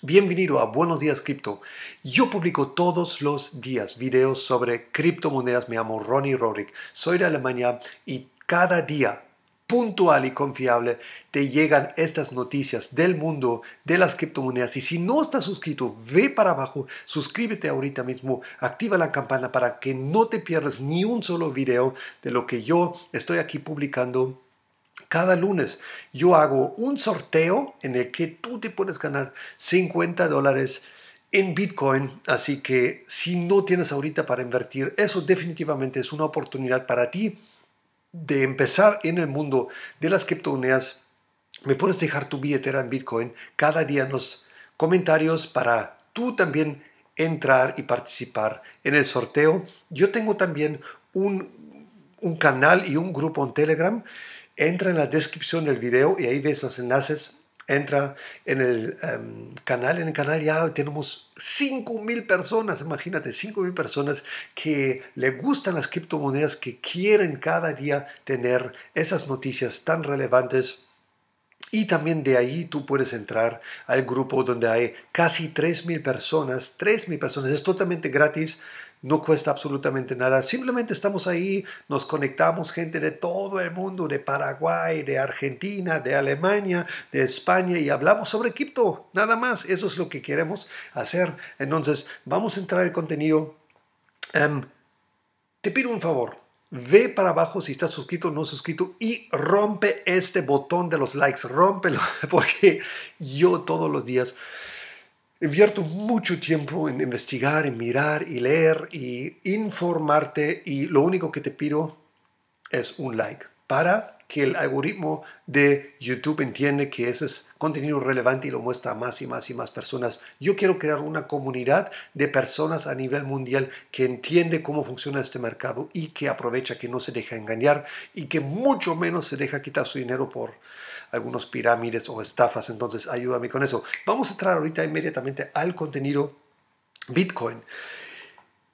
Bienvenido a Buenos Días Cripto. Yo publico todos los días videos sobre criptomonedas. Me llamo Ronnie Rorick, soy de Alemania y cada día, puntual y confiable, te llegan estas noticias del mundo de las criptomonedas. Y si no estás suscrito, ve para abajo, suscríbete ahorita mismo, activa la campana para que no te pierdas ni un solo video de lo que yo estoy aquí publicando cada lunes yo hago un sorteo en el que tú te puedes ganar 50 dólares en Bitcoin. Así que si no tienes ahorita para invertir, eso definitivamente es una oportunidad para ti de empezar en el mundo de las criptomonedas. Me puedes dejar tu billetera en Bitcoin cada día en los comentarios para tú también entrar y participar en el sorteo. Yo tengo también un, un canal y un grupo en Telegram entra en la descripción del video y ahí ves los enlaces. Entra en el em, canal, en el canal ya tenemos 5.000 personas, imagínate, 5.000 personas que le gustan las criptomonedas, que quieren cada día tener esas noticias tan relevantes. Y también de ahí tú puedes entrar al grupo donde hay casi mil personas, mil personas, es totalmente gratis no cuesta absolutamente nada. Simplemente estamos ahí, nos conectamos gente de todo el mundo, de Paraguay, de Argentina, de Alemania, de España, y hablamos sobre Egipto. nada más. Eso es lo que queremos hacer. Entonces, vamos a entrar el contenido. Em, te pido un favor. Ve para abajo si estás suscrito o no suscrito y rompe este botón de los likes, rómpelo, porque yo todos los días Invierto mucho tiempo en investigar, en mirar y leer y informarte y lo único que te pido es un like para que el algoritmo de YouTube entiende que ese es contenido relevante y lo muestra a más y más y más personas. Yo quiero crear una comunidad de personas a nivel mundial que entiende cómo funciona este mercado y que aprovecha, que no se deja engañar y que mucho menos se deja quitar su dinero por algunos pirámides o estafas. Entonces, ayúdame con eso. Vamos a entrar ahorita inmediatamente al contenido Bitcoin.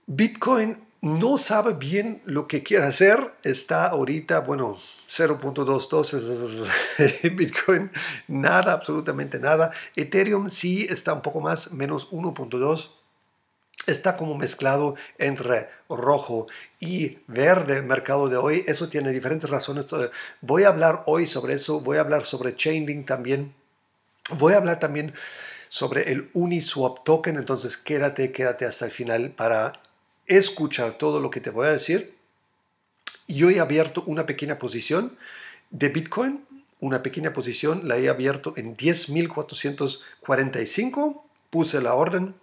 Bitcoin no sabe bien lo que quiere hacer, está ahorita, bueno, 0.22 Bitcoin, nada, absolutamente nada. Ethereum sí está un poco más, menos 1.2. Está como mezclado entre rojo y verde el mercado de hoy. Eso tiene diferentes razones. Eh, voy a hablar hoy sobre eso. Voy a hablar sobre Chainlink también. Voy a hablar también sobre el Uniswap token. Entonces quédate, quédate hasta el final para escuchar todo lo que te voy a decir. Yo he abierto una pequeña posición de Bitcoin, una pequeña posición, la he abierto en 10.445, puse la orden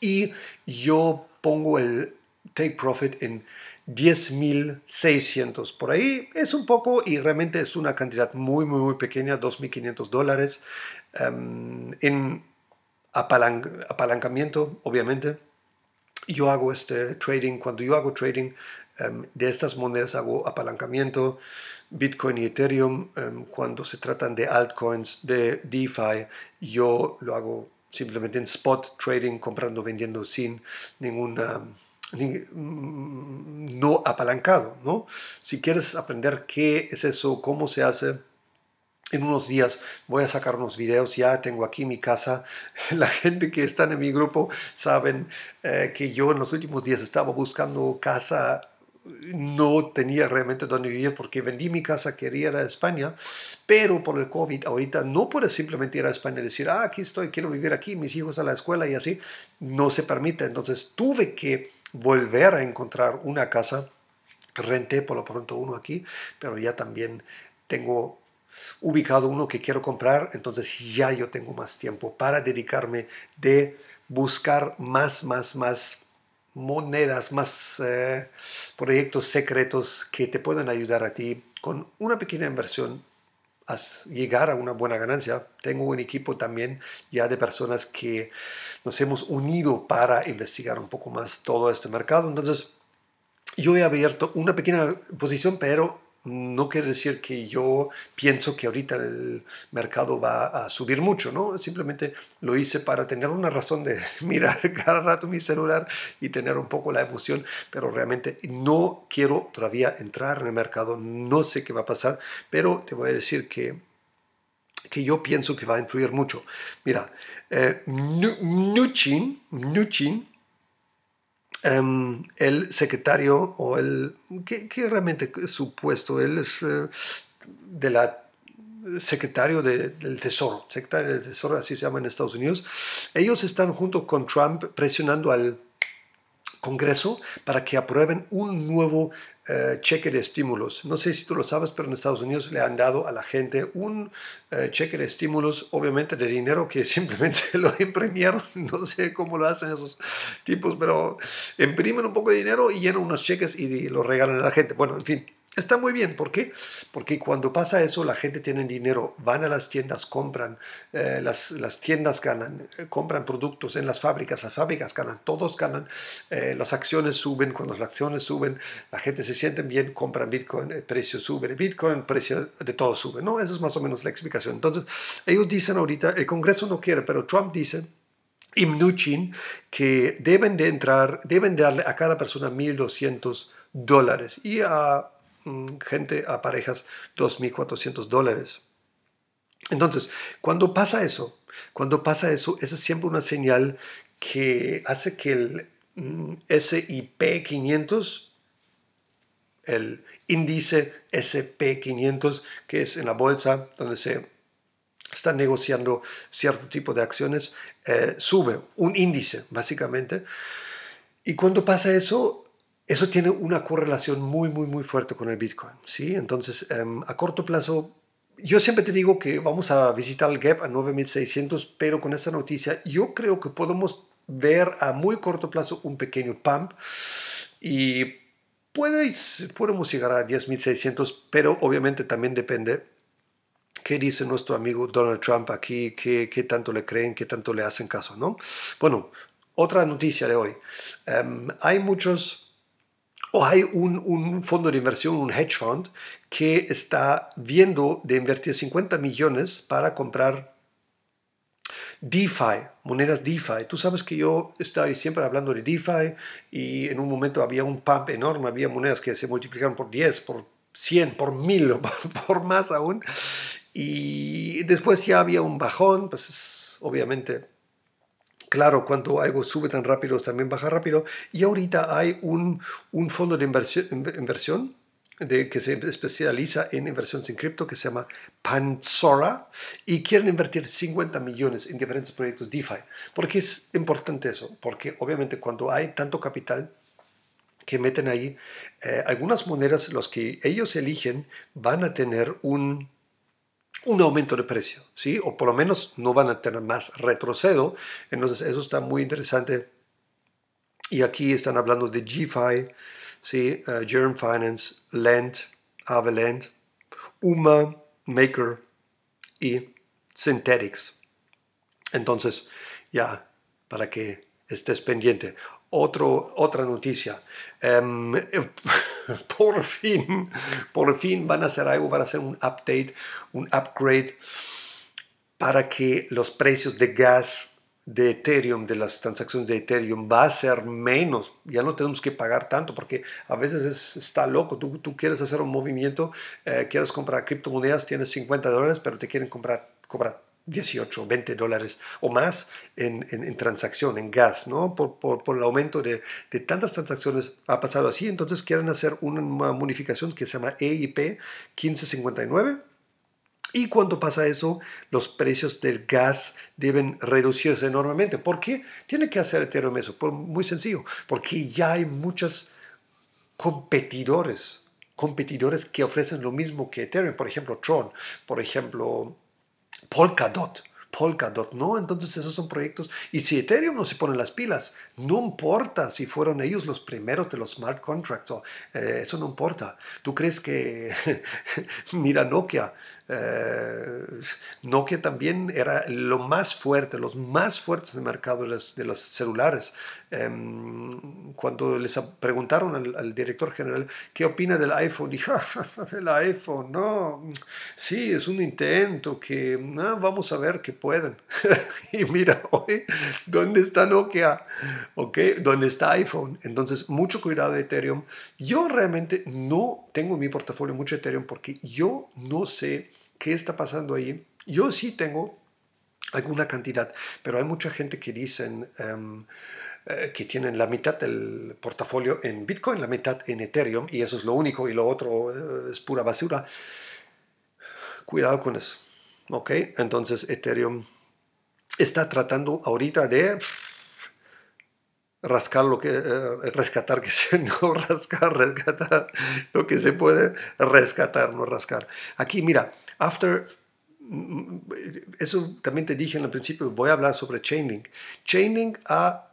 y yo pongo el take profit en 10.600 por ahí. Es un poco y realmente es una cantidad muy, muy, muy pequeña, 2.500 dólares em, en apalancamiento, obviamente yo hago este trading, cuando yo hago trading em, de estas monedas hago apalancamiento, Bitcoin y Ethereum, em, cuando se tratan de altcoins, de DeFi, yo lo hago simplemente en spot trading, comprando, vendiendo sin ninguna em, mm, no apalancado, ¿no? Si quieres aprender qué es eso, cómo se hace, en unos días voy a sacar unos videos, ya tengo aquí mi casa. La gente que está en mi grupo saben eh, que yo en los últimos días estaba buscando casa no tenía realmente dónde vivir porque vendí mi casa, quería ir a España, pero por el COVID ahorita no puedes simplemente ir a España y decir, ah, aquí estoy, quiero vivir aquí, mis hijos a la escuela y así, no se permite. Entonces tuve que volver a encontrar una casa, renté por lo pronto uno aquí, pero ya también tengo ubicado uno que quiero comprar, entonces ya yo tengo más tiempo para dedicarme de buscar más, más, más monedas, más eh, proyectos secretos que te puedan ayudar a ti con una pequeña inversión a llegar a una buena ganancia. Tengo un equipo también ya de personas que nos hemos unido para investigar un poco más todo este mercado. Entonces, yo he abierto una pequeña posición, pero no quiere decir que yo pienso que ahorita el mercado va a subir mucho, ¿no? Simplemente lo hice para tener una razón de mirar cada rato mi celular y tener un poco la emoción, pero realmente no quiero todavía entrar en el mercado, no sé qué va a pasar, pero te voy a decir que, que yo pienso que va a influir mucho. Mira, eh, Nuchin, Em, el secretario o el que, realmente su puesto él es eh, de la secretario de, del tesoro secretario del tesoro así se llama en Estados Unidos ellos están junto con Trump presionando al Congreso para que aprueben un nuevo eh, cheque de estímulos. No sé si tú lo sabes, pero en Estados Unidos le han dado a la gente un eh, cheque de estímulos, obviamente de dinero que simplemente lo imprimieron. No sé cómo lo hacen esos tipos, pero imprimen un poco de dinero y llenan unos cheques y, y lo regalan a la gente. Bueno, en fin Está muy bien, ¿por qué? Porque cuando pasa eso, la gente tiene dinero, van a las tiendas, compran, eh, las, tiendas ganan, eh, compran productos en las fábricas, las fábricas ganan, todos ganan, eh, las acciones suben, cuando las acciones suben, la gente se siente bien, compran Bitcoin, el precio sube, Bitcoin, el precio de todo sube, ¿no? Esa es más o menos la explicación. Entonces, ellos dicen ahorita, el Congreso no quiere, pero Trump dice y Mnuchin que deben de entrar, deben de darle a cada persona 1.200 dólares y a Mm, gente, a parejas, 2.400 dólares. Entonces, cuando pasa eso, cuando pasa eso, es siempre una señal que hace que el mm, SIP 500, el índice SP 500, que es en la bolsa donde se están negociando cierto tipo de acciones, eh, sube un índice, básicamente. Y cuando pasa eso, eso tiene una correlación muy, muy, muy fuerte con el Bitcoin. ¿sí? Entonces, em, a corto plazo, yo siempre te digo que vamos a visitar el gap e a 9600, pero con esta noticia yo creo que podemos ver a muy corto plazo un pequeño pump y podemos llegar a 10600, pero obviamente también depende ¿Qué dice nuestro amigo Donald Trump aquí? ¿Qué, ¿Qué, tanto le creen? ¿Qué tanto le hacen caso? ¿no? Bueno, otra noticia de hoy. Em, hay muchos o hay un, fondo de inversión, un hedge fund, que está viendo de invertir 50 millones para comprar DeFi, monedas DeFi. Tú sabes que yo estoy siempre hablando de DeFi y en un momento había un pump enorme, había monedas que se multiplicaron por 10, por 100, por 1000 por más aún. Y después ya había un bajón, pues obviamente Claro, cuando algo sube tan rápido, también baja rápido. Y ahorita hay un, fondo de inversión, de, que se especializa en inversiones en cripto que se llama Panzora y quieren invertir 50 millones en diferentes proyectos DeFi. ¿Por qué es importante eso? Porque obviamente cuando hay tanto capital que meten ahí, eh, algunas monedas, los que ellos eligen, van a tener un un aumento de precio, ¿sí? O por lo menos no van a tener más retrocedo. Entonces eso está muy interesante. Y aquí están hablando de GFI, ¿sí? Eh, Germ Finance, Lent, Avalent, UMA, Maker y Synthetics. Entonces, ya, para que estés pendiente. Otro, otra noticia. Em, por fin, por fin van a hacer algo, van a hacer un update, un upgrade para que los precios de gas de Ethereum, de las transacciones de Ethereum, va a ser menos. Ya no tenemos que pagar tanto porque a veces está loco. Tú, tú, quieres hacer un movimiento, eh, quieres comprar criptomonedas, tienes 50 dólares, pero te quieren comprar, cobrar 18, 20 dólares o más en, transacción, en gas, ¿no? Por, el aumento de, tantas transacciones ha pasado así, entonces quieren hacer una, una modificación que se llama EIP 1559. Y cuando pasa eso, los precios del gas deben reducirse enormemente. ¿Por qué? Tiene que hacer Ethereum eso. Por, muy sencillo, porque ya hay muchos competidores, competidores que ofrecen lo mismo que Ethereum. Por ejemplo, Tron, por ejemplo, Polkadot. Polkadot, ¿no? Entonces esos son proyectos. Y si Ethereum no se pone las pilas, no importa si fueron ellos los primeros de los smart contracts, eh, eso no importa. ¿Tú crees que, mira Nokia, eh, Nokia también era lo más fuerte, los más fuertes de mercado de los, celulares. Em, cuando les preguntaron al, director general qué opina del iPhone, dijo, el iPhone, no, sí, es un intento que ah, vamos a ver que pueden. y mira, hoy, ¿dónde está Nokia? ¿ok? ¿Dónde está iPhone? Entonces, mucho cuidado de Ethereum. Yo realmente no tengo en mi portafolio mucho Ethereum porque yo no sé qué está pasando ahí. Yo sí tengo alguna cantidad, pero hay mucha gente que dicen em, eh, que tienen la mitad del portafolio en Bitcoin, la mitad en Ethereum, y eso es lo único, y lo otro eh, es pura basura. Cuidado con eso. ¿Ok? Entonces Ethereum está tratando ahorita de rascar lo que, eh, eh, rescatar que se, no rascar, rescatar lo que se puede rescatar, no rascar. Aquí, mira, after, mm, eso también te dije en el principio, voy a hablar sobre chaining chaining ha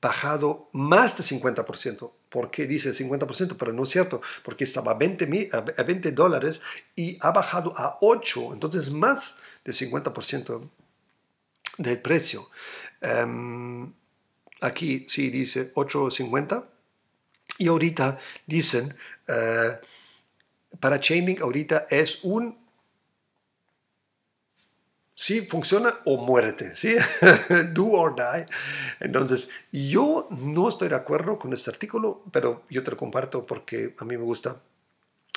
bajado más de 50%. ¿Por qué dice 50%? Pero no es cierto, porque estaba a 20, a 20 dólares y ha bajado a 8, entonces más de 50% del precio. Um, aquí sí dice 8.50 y ahorita dicen, eh, para Chainlink ahorita es un ¿sí? Funciona o muerte, ¿sí? Do or die. Entonces, yo no estoy de acuerdo con este artículo, pero yo te lo comparto porque a mí me gusta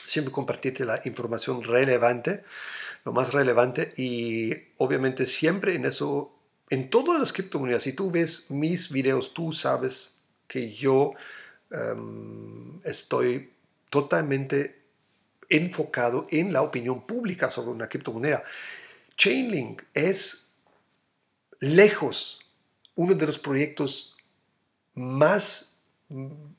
siempre compartirte la información relevante, lo más relevante, y obviamente siempre en eso en todas las criptomonedas, si tú ves mis videos, tú sabes que yo em, estoy totalmente enfocado en la opinión pública sobre una criptomoneda. Chainlink es lejos uno de los proyectos más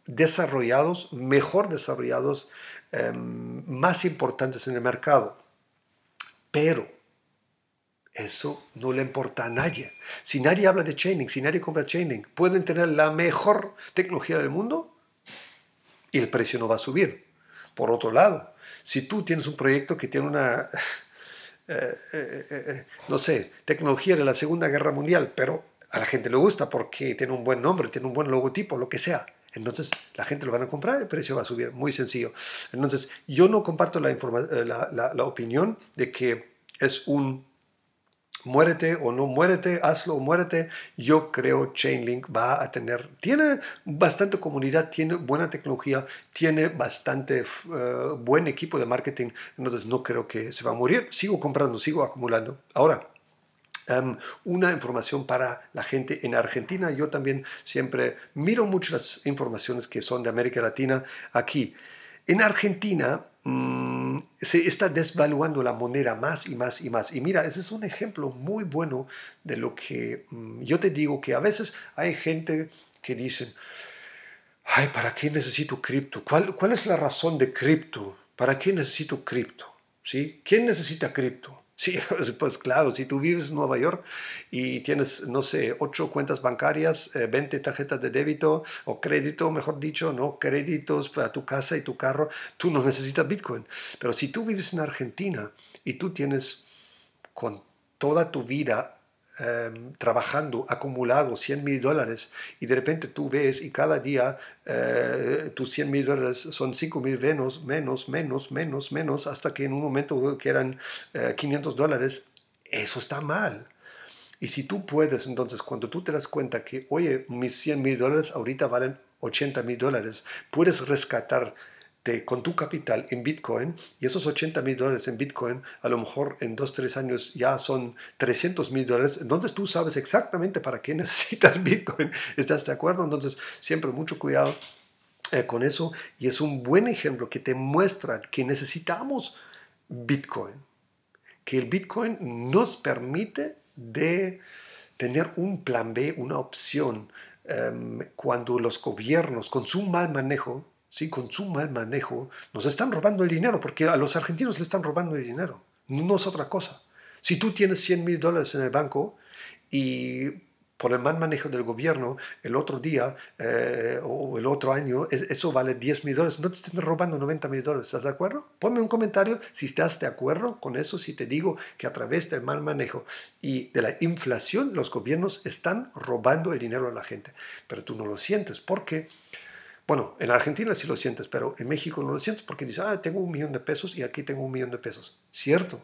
desarrollados, mejor desarrollados, em, más importantes en el mercado. Pero eso no le importa a nadie. Si nadie habla de chaining, si nadie compra chaining, pueden tener la mejor tecnología del mundo y el precio no va a subir. Por otro lado, si tú tienes un proyecto que tiene una, eh, eh, eh, no sé, tecnología de la Segunda Guerra Mundial, pero a la gente le gusta porque tiene un buen nombre, tiene un buen logotipo, lo que sea. Entonces la gente lo van a comprar, el precio va a subir, muy sencillo. Entonces yo no comparto la opinión de que es un muérete o no muérete, hazlo o muérete, yo creo Chainlink va a tener, tiene bastante comunidad, tiene buena tecnología, tiene bastante eh, buen equipo de marketing, entonces no creo que se va a morir, sigo comprando, sigo acumulando. Ahora, em, una información para la gente en Argentina. Yo también siempre miro muchas informaciones que son de América Latina aquí. En Argentina, Mm, se está desvaluando la moneda más y más y más. Y mira, ese es un ejemplo muy bueno de lo que mm, yo te digo, que a veces hay gente que dicen, ay, ¿para qué necesito cripto? ¿Cuál, ¿Cuál es la razón de cripto? ¿Para qué necesito cripto? ¿Sí? ¿Quién necesita cripto? Sí, pues, pues, claro, si tú vives en Nueva York y tienes, no sé, ocho cuentas bancarias, 20 eh, tarjetas de débito o crédito, mejor dicho, ¿no? Créditos para tu casa y tu carro, tú no necesitas Bitcoin. Pero si tú vives en Argentina y tú tienes con toda tu vida Em, trabajando, acumulado 100 mil dólares y de repente tú ves y cada día eh, tus 100 mil dólares son 5 mil menos, menos, menos, menos, menos, hasta que en un momento quedan eh, 500 dólares, eso está mal. Y si tú puedes, entonces, cuando tú te das cuenta que, oye, mis 100 mil dólares ahorita valen 80 mil dólares, puedes rescatar con tu capital en Bitcoin y esos 80 mil dólares en Bitcoin a lo mejor en 2, 3 años ya son 300 mil dólares, entonces tú sabes exactamente para qué necesitas Bitcoin, ¿estás de acuerdo? Entonces siempre mucho cuidado eh, con eso y es un buen ejemplo que te muestra que necesitamos Bitcoin, que el Bitcoin nos permite de tener un plan B, una opción, em, cuando los gobiernos, con su mal manejo, si con su mal manejo, nos están robando el dinero, porque a los argentinos le están robando el dinero, no es otra cosa. Si tú tienes 100 mil dólares en el banco y por el mal manejo del gobierno, el otro día eh, o el otro año, eso vale 10 mil dólares. No te estén robando 90 mil dólares, ¿estás de acuerdo? Ponme un comentario si estás de acuerdo con eso, si te digo que a través del mal manejo y de la inflación, los gobiernos están robando el dinero a la gente. Pero tú no lo sientes. ¿Por qué? Bueno, en Argentina sí lo sientes, pero en México no lo sientes porque dices, ah, tengo un millón de pesos y aquí tengo un millón de pesos. Cierto,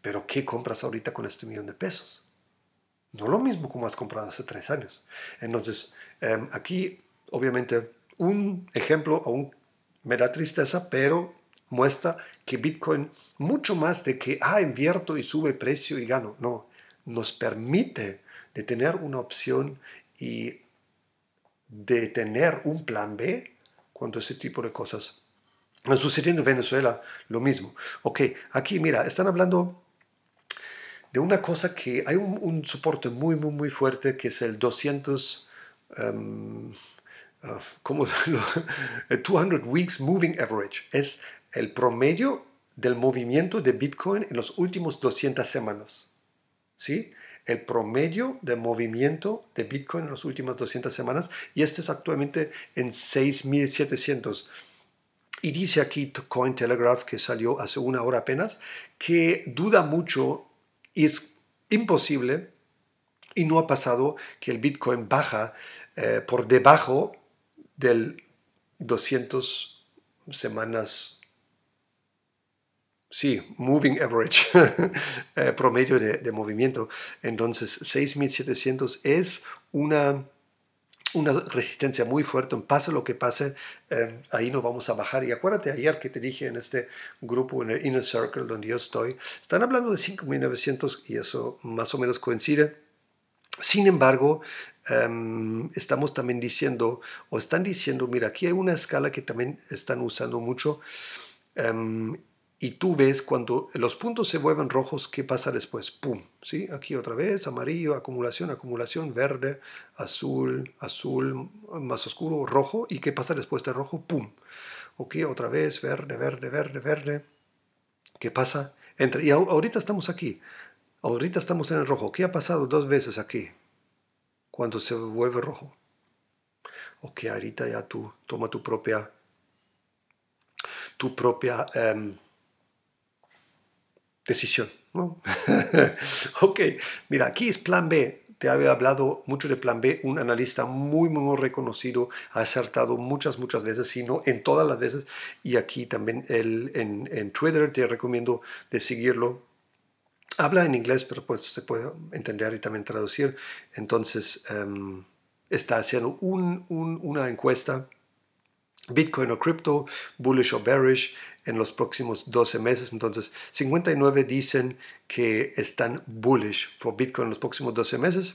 pero ¿qué compras ahorita con este millón de pesos? No lo mismo como has comprado hace tres años. Entonces, em, aquí, obviamente, un ejemplo aún me da tristeza, pero muestra que Bitcoin, mucho más de que, ah, invierto y sube precio y gano, no, nos permite de tener una opción y de tener un plan B cuando ese tipo de cosas están sucediendo en Venezuela, lo mismo. Ok, aquí mira, están hablando de una cosa que hay un, soporte muy, muy, muy fuerte que es el 200... 200 em, ah, weeks moving average es el promedio del movimiento de Bitcoin en los últimos 200 semanas. ¿Sí? el promedio de movimiento de Bitcoin en las últimas 200 semanas y este es actualmente en 6.700. Y dice aquí Cointelegraph, que salió hace una hora apenas, que duda mucho y es imposible y no ha pasado que el Bitcoin baja eh, por debajo del 200 semanas sí, moving average, eh, promedio de, movimiento. Entonces, 6700 es una, una resistencia muy fuerte, pase lo que pase, eh, ahí nos vamos a bajar. Y acuérdate ayer que te dije en este grupo, en el Inner Circle donde yo estoy, están hablando de 5900 y eso más o menos coincide. Sin embargo, em, estamos también diciendo, o están diciendo, mira, aquí hay una escala que también están usando mucho, em, y tú ves cuando los puntos se vuelven rojos, ¿qué pasa después? ¡Pum! ¿sí? Aquí otra vez, amarillo, acumulación, acumulación, verde, azul, azul, más oscuro, rojo. ¿Y qué pasa después de rojo? ¡Pum! Ok, otra vez, verde, verde, verde, verde. ¿Qué pasa? Entre, y ahorita estamos aquí. Ahorita estamos en el rojo. ¿Qué ha pasado dos veces aquí? Cuando se vuelve rojo. Ok, ahorita ya tú toma tu propia tu propia em, decisión. ¿no? ok, mira, aquí es plan B. Te había hablado mucho de plan B, un analista muy, muy reconocido, ha acertado muchas, muchas veces, sino en todas las veces. Y aquí también en, Twitter te recomiendo de seguirlo habla en inglés, pero pues se puede entender y también traducir. Entonces, em, está haciendo una encuesta, Bitcoin o Crypto, bullish o bearish, en los próximos 12 meses. Entonces, 59 dicen que están bullish for Bitcoin en los próximos 12 meses.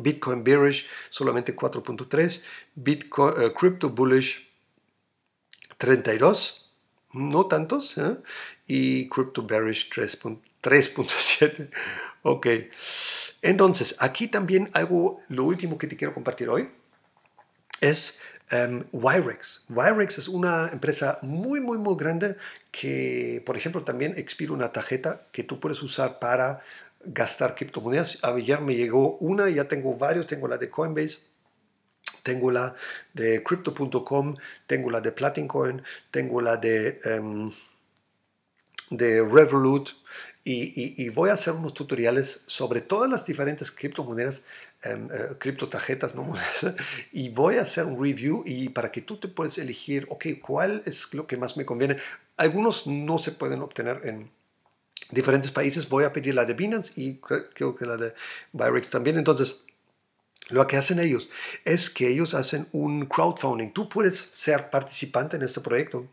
Bitcoin bearish solamente 4.3, Bitcoin eh, crypto bullish 32, no tantos, ¿eh? y crypto bearish 3.7. ok, entonces aquí también algo, lo último que te quiero compartir hoy es YREX. Em, Wirex. es una empresa muy, muy, muy grande que, por ejemplo, también expira una tarjeta que tú puedes usar para gastar criptomonedas. Ayer me llegó una, ya tengo varios, tengo la de Coinbase, tengo la de crypto.com, tengo la de Platincoin, tengo la de, em, de Revolut y, y, voy a hacer unos tutoriales sobre todas las diferentes criptomonedas um, eh, tarjetas no y voy a hacer un review y para que tú te puedes elegir, ok, cuál es lo que más me conviene. Algunos no se pueden obtener en diferentes países. Voy a pedir la de Binance y creo que la de Byrex también. Entonces, lo que hacen ellos es que ellos hacen un crowdfunding. Tú puedes ser participante en este proyecto.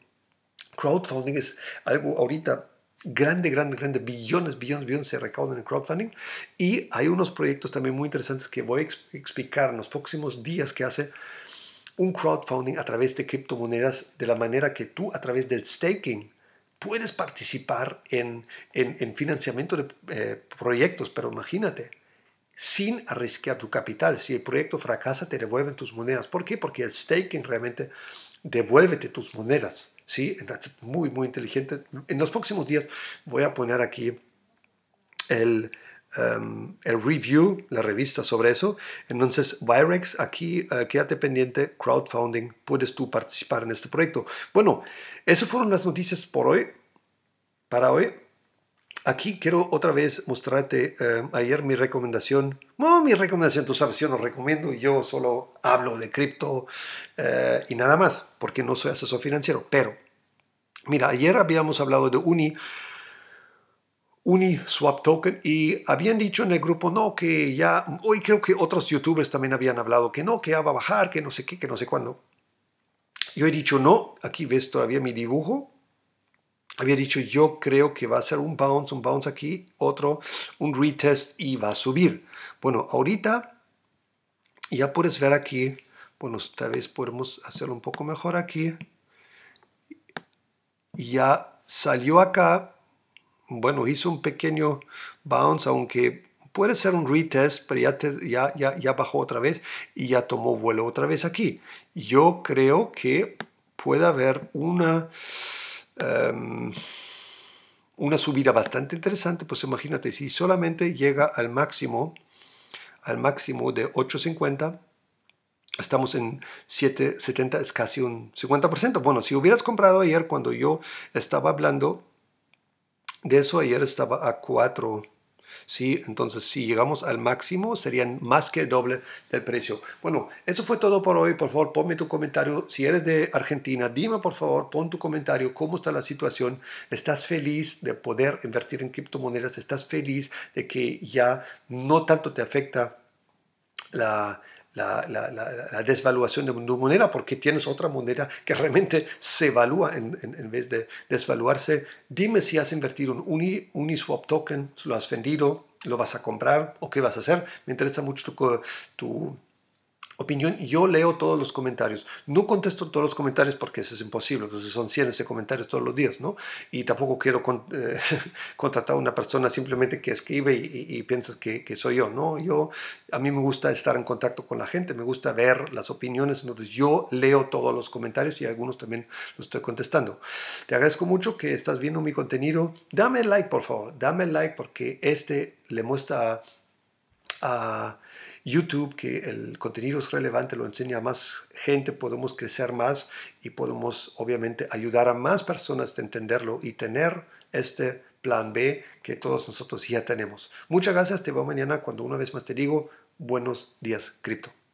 Crowdfunding es algo ahorita grande, grande, grande, billones, billones, billones se recaudan en crowdfunding. Y hay unos proyectos también muy interesantes que voy a explicar en los próximos días que hace un crowdfunding a través de criptomonedas de la manera que tú a través del staking puedes participar en, en, financiamiento de eh, proyectos, pero imagínate, sin arriesgar tu capital. Si el proyecto fracasa, te devuelven tus monedas. ¿Por qué? Porque el staking realmente devuélvete tus monedas. ¿sí? muy, muy inteligente. En los próximos días voy a poner aquí el, em, review, la revista sobre eso. Entonces, Virex, aquí eh, quédate pendiente, crowdfunding, puedes tú participar en este proyecto. Bueno, esas fueron las noticias por hoy, para hoy. Aquí quiero otra vez mostrarte eh, ayer mi recomendación. No, mi recomendación, tú sabes, yo no recomiendo, yo solo hablo de cripto eh, y nada más, porque no soy asesor financiero. Pero, mira, ayer habíamos hablado de Uni, Uniswap Token y habían dicho en el grupo, no, que ya, hoy creo que otros youtubers también habían hablado que no, que ya va a bajar, que no sé qué, que no sé cuándo. Yo he dicho, no, aquí ves todavía mi dibujo, había dicho yo creo que va a ser un bounce, un bounce aquí, otro, un retest y va a subir. Bueno, ahorita ya puedes ver aquí, bueno, tal vez podemos hacerlo un poco mejor aquí. Ya salió acá, bueno, hizo un pequeño bounce, aunque puede ser un retest, pero ya, ya bajó otra vez y ya tomó vuelo otra vez aquí. Yo creo que puede haber una Em, una subida bastante interesante, pues imagínate, si solamente llega al máximo, al máximo de 8.50, estamos en 7.70, es casi un 50%. Bueno, si hubieras comprado ayer cuando yo estaba hablando de eso, ayer estaba a 4 ¿sí? Entonces, si llegamos al máximo, serían más que el doble del precio. Bueno, eso fue todo por hoy. Por favor, ponme tu comentario. Si eres de Argentina, dime por favor, pon tu comentario cómo está la situación. ¿Estás feliz de poder invertir en criptomonedas? ¿Estás feliz de que ya no tanto te afecta la la, desvaluación de tu moneda porque tienes otra moneda que realmente se evalúa en, vez de desvaluarse. Dime si has invertido en Uni, swap token, lo has vendido, lo vas a comprar o qué vas a hacer. Me interesa mucho tu, tu opinión, yo leo todos los comentarios. No contesto todos los comentarios porque eso es imposible, entonces pues, son cientos de comentarios todos los días, ¿no? Y tampoco quiero eh, contratar a una persona simplemente que escribe y, piensas que, soy yo, ¿no? Yo, a mí me gusta estar en contacto con la gente, me gusta ver las opiniones, entonces yo leo todos los comentarios y algunos también los estoy contestando. Te agradezco mucho que estás viendo mi contenido. Dame like, por favor, dame like porque este le muestra a YouTube, que el contenido es relevante, lo enseña a más gente, podemos crecer más y podemos obviamente ayudar a más personas a entenderlo y tener este plan B que todos nosotros ya tenemos. Muchas gracias, te veo mañana cuando una vez más te digo buenos días cripto.